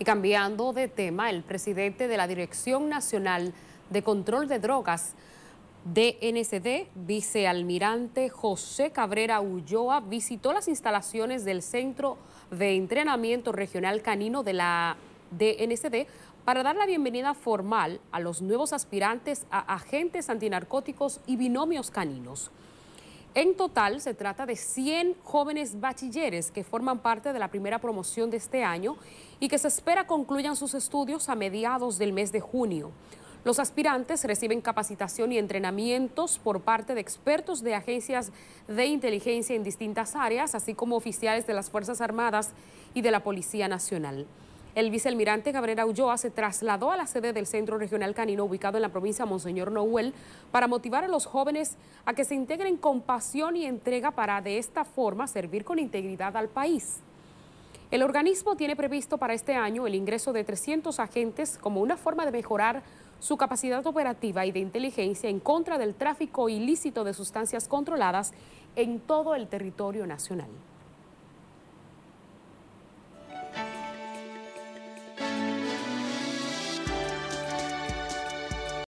Y cambiando de tema, el presidente de la Dirección Nacional de Control de Drogas, DNCD, vicealmirante José Cabrera Ulloa, visitó las instalaciones del Centro de Entrenamiento Regional Canino de la DNCD para dar la bienvenida formal a los nuevos aspirantes a agentes antinarcóticos y binomios caninos. En total, se trata de 100 jóvenes bachilleres que forman parte de la primera promoción de este año y que se espera concluyan sus estudios a mediados del mes de junio. Los aspirantes reciben capacitación y entrenamientos por parte de expertos de agencias de inteligencia en distintas áreas, así como oficiales de las Fuerzas Armadas y de la Policía Nacional. El vicealmirante Gabriel Ulloa se trasladó a la sede del Centro Regional Canino ubicado en la provincia de Monseñor Noel para motivar a los jóvenes a que se integren con pasión y entrega para de esta forma servir con integridad al país. El organismo tiene previsto para este año el ingreso de 300 agentes como una forma de mejorar su capacidad operativa y de inteligencia en contra del tráfico ilícito de sustancias controladas en todo el territorio nacional.